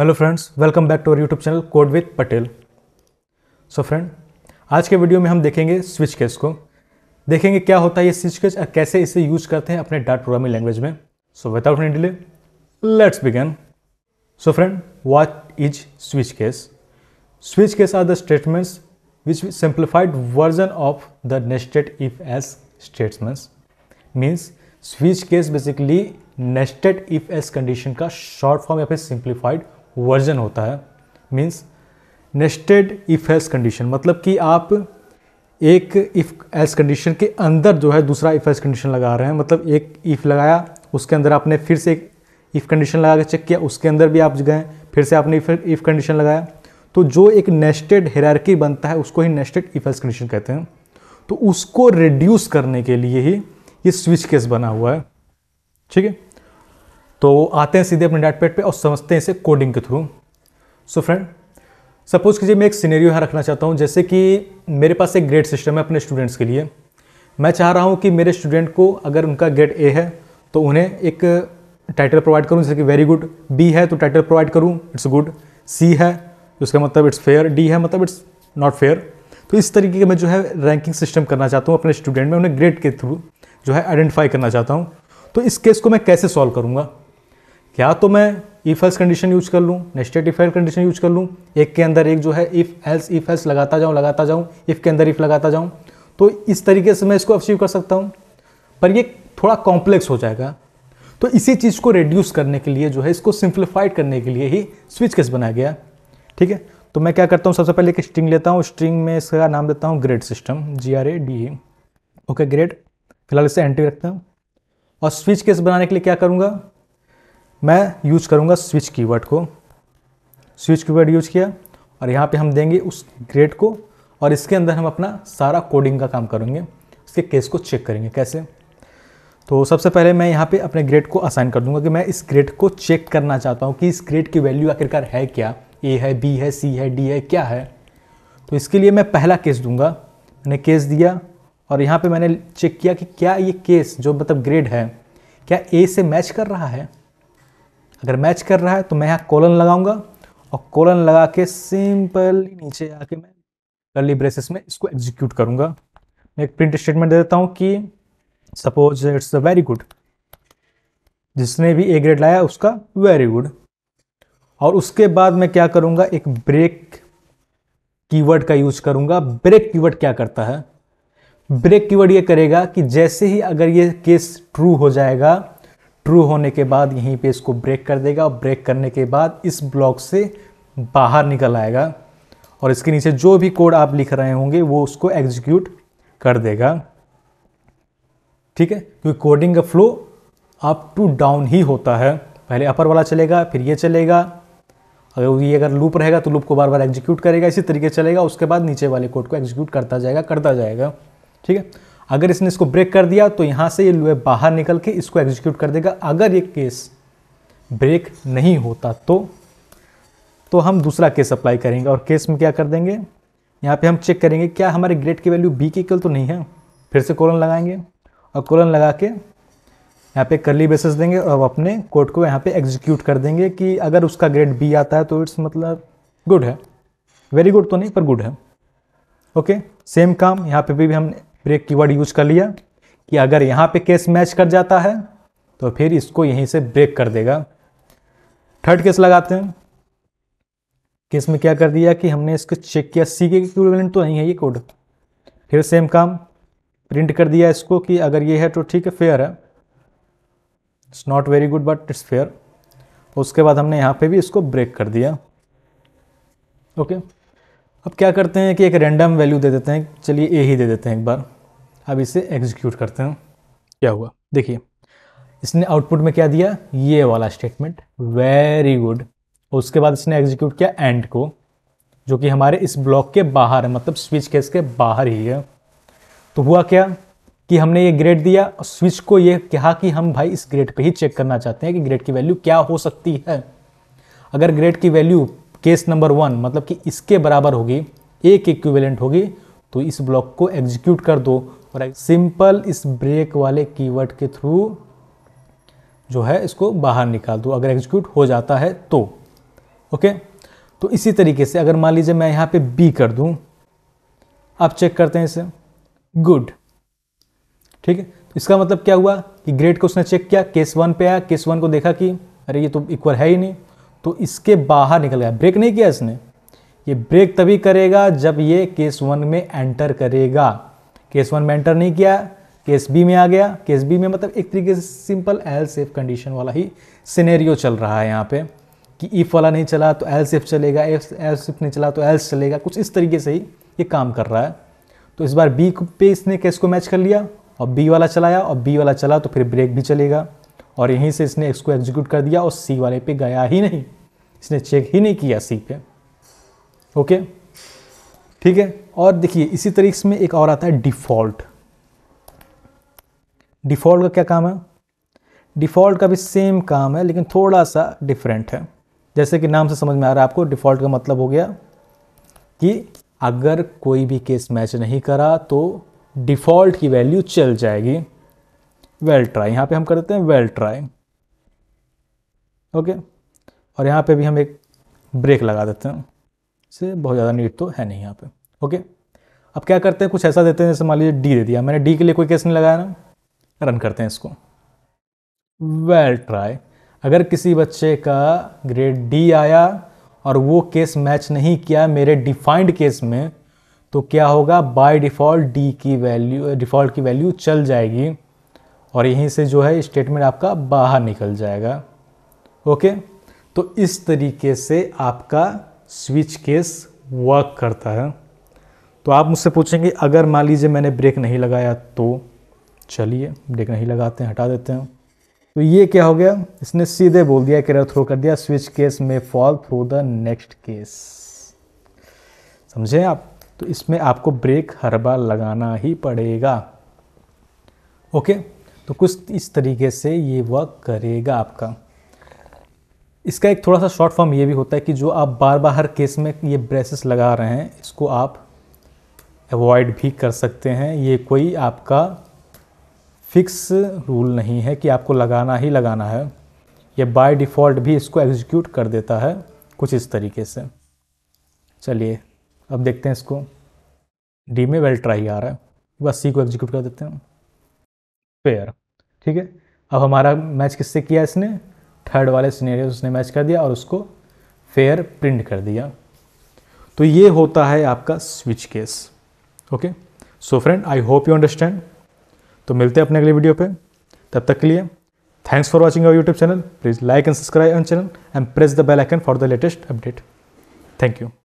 Hello friends welcome back to our YouTube channel code with Patel so friend आज के video में हम देखेंगे स्विच केस को देखेंगे क्या होता है ये स्विच केस और कैसे इसे यूज करते हैं अपने डाट प्रोग्रामिंग लैंग्वेज में so without any delay let's begin so friend what is switch case switch case are the statements which simplified version of the nested if else statements means switch case basically nested if else condition का short form या फिर simplified version होता है means nested if else condition मतलब कि आप एक if else condition के अंदर जो है दूसरा इफ एल्स कंडीशन लगा रहे हैं मतलब एक इफ लगाया उसके अंदर आपने फिर से एक इफ कंडीशन लगा के चेक किया उसके अंदर भी आप गए फिर से आपने इफ कंडीशन लगाया तो जो एक नेस्टेड हेरारकी बनता है उसको ही नेस्टेड इफ एल्स कंडीशन कहते हैं तो उसको रिड्यूस करने के लिए ही ये स्विच केस बना हुआ है ठीक है तो आते हैं सीधे अपने डाट पेट पर और समझते हैं इसे कोडिंग के थ्रू सो फ्रेंड सपोज़ कीजिए मैं एक सीनेरियो यहाँ रखना चाहता हूँ जैसे कि मेरे पास एक ग्रेड सिस्टम है अपने स्टूडेंट्स के लिए मैं चाह रहा हूँ कि मेरे स्टूडेंट को अगर उनका ग्रेड ए है तो उन्हें एक टाइटल प्रोवाइड करूँ जैसे कि वेरी गुड बी है तो टाइटल प्रोवाइड करूँ इट्स गुड सी है उसका मतलब इट्स फेयर डी है मतलब इट्स नॉट फेयर तो इस तरीके के मैं जो है रैंकिंग सिस्टम करना चाहता हूँ अपने स्टूडेंट में उन्हें ग्रेड के थ्रू जो है आइडेंटिफाई करना चाहता हूँ तो इस केस को मैं कैसे सॉल्व करूँगा या तो मैं इफ एल्स कंडीशन यूज कर लूँ nested if else condition use कर लूँ एक के अंदर एक जो है इफ एल्स इफ एल्स लगाता जाऊँ लगाता जाऊँ इफ के अंदर इफ लगाता जाऊँ तो इस तरीके से मैं इसको अचीव कर सकता हूँ पर ये थोड़ा कॉम्प्लेक्स हो जाएगा तो इसी चीज़ को रिड्यूस करने के लिए जो है इसको सिंप्लीफाइड करने के लिए ही स्विच केस बनाया गया ठीक है तो मैं क्या करता हूँ सबसे पहले एक स्ट्रिंग लेता हूँ स्ट्रिंग में इसका नाम देता हूँ grade system G R A D A okay grade फिलहाल इसे एंट्री रखता हूँ और स्विच केस बनाने के लिए क्या करूँगा मैं यूज करूँगा स्विच कीवर्ड को स्विच कीवर्ड यूज किया और यहाँ पे हम देंगे उस ग्रेड को और इसके अंदर हम अपना सारा कोडिंग का काम करेंगे उसके केस को चेक करेंगे कैसे तो सबसे पहले मैं यहाँ पे अपने ग्रेड को असाइन कर दूंगा कि मैं इस ग्रेड को चेक करना चाहता हूँ कि इस ग्रेड की वैल्यू आखिरकार है क्या ए है बी है सी है डी है क्या है तो इसके लिए मैं पहला केस दूंगा मैंने केस दिया और यहाँ पे मैंने चेक किया कि क्या ये केस जो मतलब ग्रेड है क्या ए से मैच कर रहा है अगर मैच कर रहा है तो मैं यहाँ कॉलन लगाऊंगा और कॉलन लगा के सिंपली नीचे आके मैं कर्ली ब्रेसेस में इसको एग्जीक्यूट करूँगा मैं एक प्रिंट स्टेटमेंट दे देता हूँ कि suppose it's a very good जिसने भी ए ग्रेड लाया उसका वेरी गुड और उसके बाद मैं क्या करूँगा एक ब्रेक कीवर्ड का यूज करूँगा ब्रेक कीवर्ड क्या करता है ब्रेक कीवर्ड ये करेगा कि जैसे ही अगर ये केस ट्रू हो जाएगा ट्रू होने के बाद यहीं पे इसको ब्रेक कर देगा और ब्रेक करने के बाद इस ब्लॉक से बाहर निकल आएगा और इसके नीचे जो भी कोड आप लिख रहे होंगे वो उसको एग्जीक्यूट कर देगा ठीक है क्योंकि कोडिंग का फ्लो अप टू डाउन ही होता है पहले अपर वाला चलेगा फिर ये चलेगा अगर ये अगर लूप रहेगा तो लूप को बार बार एग्जीक्यूट करेगा इसी तरीके चलेगा उसके बाद नीचे वाले कोड को एग्जीक्यूट करता जाएगा करता जाएगा ठीक है अगर इसने इसको ब्रेक कर दिया तो यहाँ से ये लोहे बाहर निकल के इसको एग्जीक्यूट कर देगा अगर ये केस ब्रेक नहीं होता तो तो हम दूसरा केस अप्लाई करेंगे और केस में क्या कर देंगे यहाँ पे हम चेक करेंगे क्या हमारे ग्रेड की वैल्यू बी के इक्वल तो नहीं है फिर से कोलन लगाएंगे और कॉलन लगा के यहाँ पे करली बेसिस देंगे और अपने कोड को यहाँ पे एग्जीक्यूट कर देंगे कि अगर उसका ग्रेड बी आता है तो इट्स मतलब गुड है वेरी गुड तो नहीं पर गुड है ओके सेम काम यहाँ पे भी, भी हम ब्रेक कीवर्ड यूज कर लिया कि अगर यहाँ पे केस मैच कर जाता है तो फिर इसको यहीं से ब्रेक कर देगा थर्ड केस लगाते हैं केस में क्या कर दिया कि हमने इसको चेक किया सी के इक्विवेलेंट तो नहीं है ये कोड फिर सेम काम प्रिंट कर दिया इसको कि अगर ये है तो ठीक है फेयर है it's not very good but it's fair उसके बाद हमने यहाँ पे भी इसको ब्रेक कर दिया ओके okay? अब क्या करते हैं कि एक रैंडम वैल्यू दे देते हैं चलिए ए ही दे देते हैं एक बार अब इसे एग्जीक्यूट करते हैं क्या हुआ देखिए इसने आउटपुट में क्या दिया ये वाला स्टेटमेंट वेरी गुड उसके बाद इसने एग्जीक्यूट किया एंड को जो कि हमारे इस ब्लॉक के बाहर है मतलब स्विच केस के बाहर ही है तो हुआ क्या कि हमने ये ग्रेड दिया और स्विच को ये कहा कि हम भाई इस ग्रेड पे ही चेक करना चाहते हैं कि ग्रेड की वैल्यू क्या हो सकती है अगर ग्रेड की वैल्यू केस नंबर वन मतलब कि इसके बराबर होगी एक इक्विवेलेंट होगी तो इस ब्लॉक को एग्जीक्यूट कर दो और सिंपल इस ब्रेक वाले कीवर्ड के थ्रू जो है इसको बाहर निकाल दो अगर एग्जीक्यूट हो जाता है तो ओके तो इसी तरीके से अगर मान लीजिए मैं यहाँ पे बी कर दूँ आप चेक करते हैं इसे गुड ठीक है तो इसका मतलब क्या हुआ कि ग्रेड को उसने चेक किया केस वन पे आया केस वन को देखा कि अरे ये तो इक्वल है ही नहीं तो इसके बाहर निकल गया ब्रेक नहीं किया इसने ये ब्रेक तभी करेगा जब ये केस वन में एंटर करेगा केस वन में एंटर नहीं किया केस बी में आ गया केस बी में मतलब एक तरीके से सिंपल एल सेफ कंडीशन वाला ही सिनेरियो चल रहा है यहाँ पे कि ईफ वाला नहीं चला तो एल सेफ चलेगा एफ एल सेफ नहीं चला तो एल्स चलेगा कुछ इस तरीके से ही ये काम कर रहा है तो इस बार बी पे इसने केस को मैच कर लिया और बी वाला चलाया और बी वाला चला तो फिर ब्रेक भी चलेगा और यहीं से इसने इसको एग्जीक्यूट कर दिया और सी वाले पे गया ही नहीं इसने चेक ही नहीं किया सी पे ओके ठीक है और देखिए इसी तरीके में एक और आता है डिफ़ॉल्ट डिफ़ॉल्ट का क्या काम है डिफ़ॉल्ट का भी सेम काम है लेकिन थोड़ा सा डिफरेंट है जैसे कि नाम से समझ में आ रहा है आपको डिफ़ॉल्ट का मतलब हो गया कि अगर कोई भी केस मैच नहीं करा तो डिफ़ॉल्ट की वैल्यू चल जाएगी वेल ट्राई यहाँ पे हम कर देते हैं वेल ट्राई ओके और यहाँ पे भी हम एक ब्रेक लगा देते हैं इससे बहुत ज़्यादा नीड तो है नहीं यहाँ पे ओके अब क्या करते हैं कुछ ऐसा देते हैं जैसे मान लीजिए डी दे दिया मैंने डी के लिए कोई केस नहीं लगाया ना रन करते हैं इसको वेल ट्राई अगर किसी बच्चे का ग्रेड डी आया और वो केस मैच नहीं किया मेरे डिफाइंड केस में तो क्या होगा बाय डिफ़ॉल्ट डी की वैल्यू डिफ़ॉल्ट की वैल्यू चल जाएगी और यहीं से जो है स्टेटमेंट आपका बाहर निकल जाएगा ओके तो इस तरीके से आपका स्विच केस वर्क करता है तो आप मुझसे पूछेंगे अगर मान लीजिए मैंने ब्रेक नहीं लगाया तो चलिए ब्रेक नहीं लगाते हैं हटा देते हैं तो ये क्या हो गया इसने सीधे बोल दिया कि थ्रो कर दिया स्विच केस में fall through the next case समझे आप तो इसमें आपको ब्रेक हर बार लगाना ही पड़ेगा ओके तो कुछ इस तरीके से ये वर्क करेगा आपका इसका एक थोड़ा सा शॉर्ट फॉर्म ये भी होता है कि जो आप बार बार हर केस में ये ब्रेसेस लगा रहे हैं इसको आप अवॉइड भी कर सकते हैं ये कोई आपका फिक्स रूल नहीं है कि आपको लगाना ही लगाना है ये बाय डिफ़ॉल्ट भी इसको एग्जीक्यूट कर देता है कुछ इस तरीके से चलिए अब देखते हैं इसको डी में वेल ट्राई आ रहा है बस सी को एग्जीक्यूट कर देते हैं फेयर ठीक है अब हमारा मैच किससे किया इसने थर्ड वाले सीनेरियो उसने मैच कर दिया और उसको फेयर प्रिंट कर दिया तो ये होता है आपका switch case okay so friend I hope you understand तो मिलते हैं अपने अगले वीडियो पे तब तक के लिए thanks for watching our YouTube channel please like and subscribe our channel and press the bell icon for the latest update thank you